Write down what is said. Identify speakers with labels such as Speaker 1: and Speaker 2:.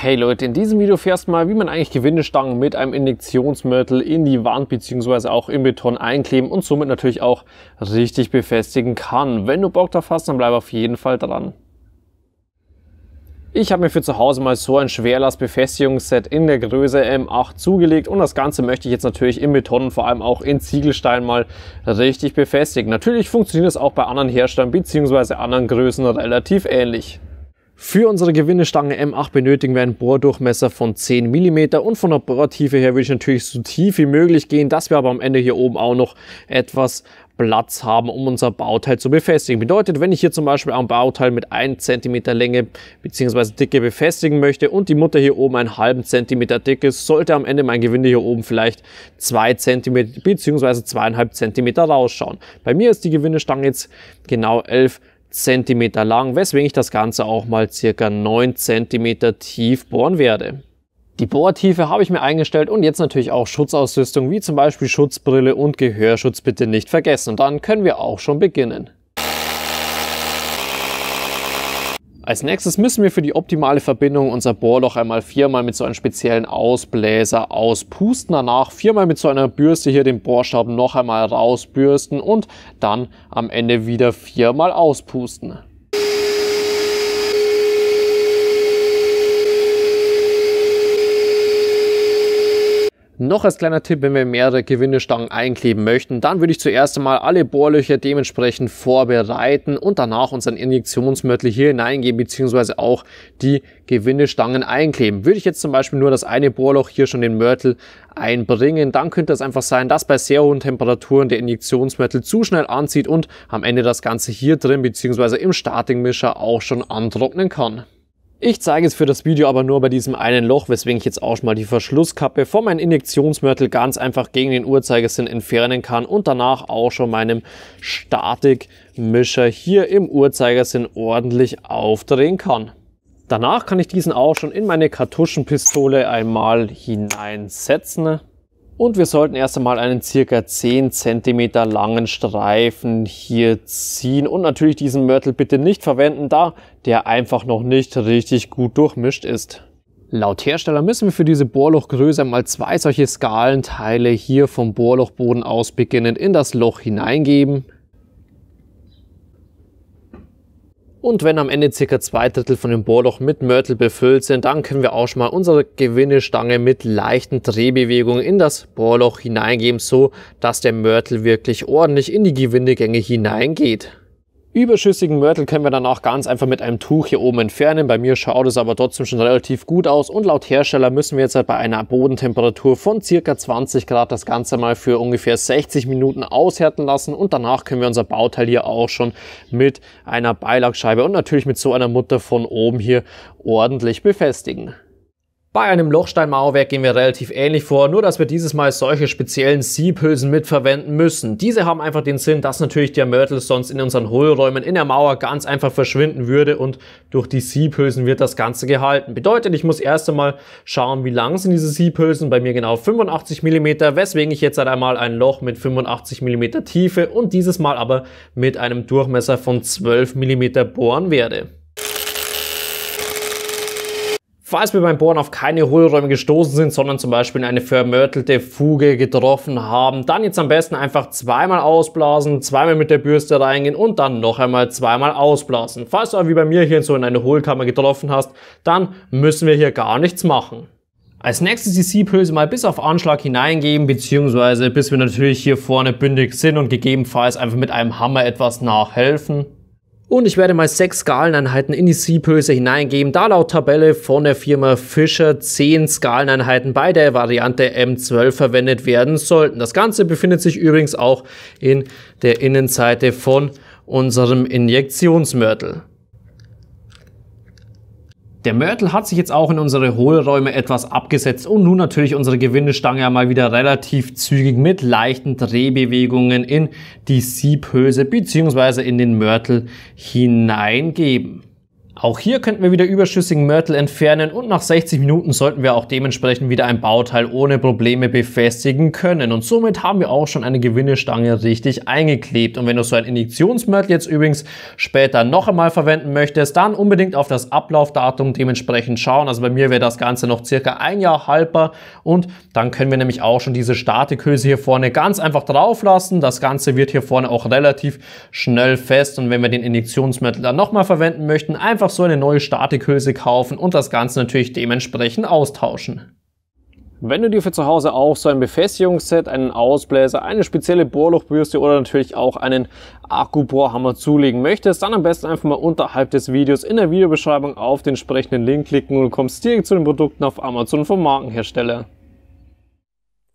Speaker 1: Hey Leute, in diesem Video fährst du mal, wie man eigentlich Gewindestangen mit einem Injektionsmörtel in die Wand bzw. auch im Beton einkleben und somit natürlich auch richtig befestigen kann. Wenn du Bock drauf hast, dann bleib auf jeden Fall dran. Ich habe mir für zu Hause mal so ein Schwerlastbefestigungsset in der Größe M8 zugelegt und das Ganze möchte ich jetzt natürlich im Beton und vor allem auch in Ziegelstein mal richtig befestigen. Natürlich funktioniert es auch bei anderen Herstellern bzw. anderen Größen relativ ähnlich. Für unsere Gewindestange M8 benötigen wir einen Bohrdurchmesser von 10 mm und von der Bohrtiefe her will ich natürlich so tief wie möglich gehen, dass wir aber am Ende hier oben auch noch etwas Platz haben, um unser Bauteil zu befestigen. Bedeutet, wenn ich hier zum Beispiel ein Bauteil mit 1 cm Länge bzw. Dicke befestigen möchte und die Mutter hier oben einen halben Zentimeter dick ist, sollte am Ende mein Gewinde hier oben vielleicht 2 cm bzw. 2,5 cm rausschauen. Bei mir ist die Gewindestange jetzt genau 11 cm cm lang, weswegen ich das Ganze auch mal circa 9 cm tief bohren werde. Die Bohrtiefe habe ich mir eingestellt und jetzt natürlich auch Schutzausrüstung wie zum Beispiel Schutzbrille und Gehörschutz bitte nicht vergessen. Und dann können wir auch schon beginnen. Als nächstes müssen wir für die optimale Verbindung unser Bohrloch einmal viermal mit so einem speziellen Ausbläser auspusten, danach viermal mit so einer Bürste hier den Bohrstab noch einmal rausbürsten und dann am Ende wieder viermal auspusten. Noch als kleiner Tipp, wenn wir mehrere Gewindestangen einkleben möchten, dann würde ich zuerst einmal alle Bohrlöcher dementsprechend vorbereiten und danach unseren Injektionsmörtel hier hineingeben bzw. auch die Gewindestangen einkleben. Würde ich jetzt zum Beispiel nur das eine Bohrloch hier schon den Mörtel einbringen, dann könnte es einfach sein, dass bei sehr hohen Temperaturen der Injektionsmörtel zu schnell anzieht und am Ende das Ganze hier drin bzw. im Startingmischer auch schon antrocknen kann. Ich zeige es für das Video aber nur bei diesem einen Loch, weswegen ich jetzt auch schon mal die Verschlusskappe von meinem Injektionsmörtel ganz einfach gegen den Uhrzeigersinn entfernen kann und danach auch schon meinem Statikmischer hier im Uhrzeigersinn ordentlich aufdrehen kann. Danach kann ich diesen auch schon in meine Kartuschenpistole einmal hineinsetzen. Und wir sollten erst einmal einen circa 10 cm langen Streifen hier ziehen und natürlich diesen Mörtel bitte nicht verwenden, da der einfach noch nicht richtig gut durchmischt ist. Laut Hersteller müssen wir für diese Bohrlochgröße mal zwei solche Skalenteile hier vom Bohrlochboden aus beginnend in das Loch hineingeben. Und wenn am Ende circa zwei Drittel von dem Bohrloch mit Mörtel befüllt sind, dann können wir auch schon mal unsere Gewinnestange mit leichten Drehbewegungen in das Bohrloch hineingeben, so dass der Mörtel wirklich ordentlich in die Gewindegänge hineingeht. Überschüssigen Mörtel können wir dann auch ganz einfach mit einem Tuch hier oben entfernen. Bei mir schaut es aber trotzdem schon relativ gut aus und laut Hersteller müssen wir jetzt halt bei einer Bodentemperatur von circa 20 Grad das Ganze mal für ungefähr 60 Minuten aushärten lassen und danach können wir unser Bauteil hier auch schon mit einer Beilagscheibe und natürlich mit so einer Mutter von oben hier ordentlich befestigen. Bei einem Lochsteinmauerwerk gehen wir relativ ähnlich vor, nur dass wir dieses Mal solche speziellen Siebhülsen mitverwenden müssen. Diese haben einfach den Sinn, dass natürlich der Mörtel sonst in unseren Hohlräumen in der Mauer ganz einfach verschwinden würde und durch die Siebhülsen wird das Ganze gehalten. Bedeutet, ich muss erst einmal schauen, wie lang sind diese Siebhülsen, bei mir genau 85 mm, weswegen ich jetzt halt einmal ein Loch mit 85 mm Tiefe und dieses Mal aber mit einem Durchmesser von 12 mm bohren werde. Falls wir beim Bohren auf keine Hohlräume gestoßen sind, sondern zum Beispiel in eine vermörtelte Fuge getroffen haben, dann jetzt am besten einfach zweimal ausblasen, zweimal mit der Bürste reingehen und dann noch einmal zweimal ausblasen. Falls du aber wie bei mir hier so in eine Hohlkammer getroffen hast, dann müssen wir hier gar nichts machen. Als nächstes die Siebhülse mal bis auf Anschlag hineingeben, beziehungsweise bis wir natürlich hier vorne bündig sind und gegebenenfalls einfach mit einem Hammer etwas nachhelfen. Und ich werde mal sechs Skaleneinheiten in die Siebhülse hineingeben, da laut Tabelle von der Firma Fischer zehn Skaleneinheiten bei der Variante M12 verwendet werden sollten. Das Ganze befindet sich übrigens auch in der Innenseite von unserem Injektionsmörtel. Der Mörtel hat sich jetzt auch in unsere Hohlräume etwas abgesetzt und nun natürlich unsere Gewindestange ja mal wieder relativ zügig mit leichten Drehbewegungen in die Siebhülse bzw. in den Mörtel hineingeben. Auch hier könnten wir wieder überschüssigen Mörtel entfernen und nach 60 Minuten sollten wir auch dementsprechend wieder ein Bauteil ohne Probleme befestigen können. Und somit haben wir auch schon eine Gewinnestange richtig eingeklebt. Und wenn du so ein Injektionsmörtel jetzt übrigens später noch einmal verwenden möchtest, dann unbedingt auf das Ablaufdatum dementsprechend schauen. Also bei mir wäre das Ganze noch circa ein Jahr haltbar und dann können wir nämlich auch schon diese Statikhülse hier vorne ganz einfach drauf lassen. Das Ganze wird hier vorne auch relativ schnell fest und wenn wir den Injektionsmörtel dann nochmal verwenden möchten, einfach einfach so eine neue Statikhülse kaufen und das Ganze natürlich dementsprechend austauschen. Wenn du dir für zu Hause auch so ein Befestigungsset, einen Ausbläser, eine spezielle Bohrlochbürste oder natürlich auch einen Akkubohrhammer zulegen möchtest, dann am besten einfach mal unterhalb des Videos in der Videobeschreibung auf den entsprechenden Link klicken und kommst direkt zu den Produkten auf Amazon vom Markenhersteller.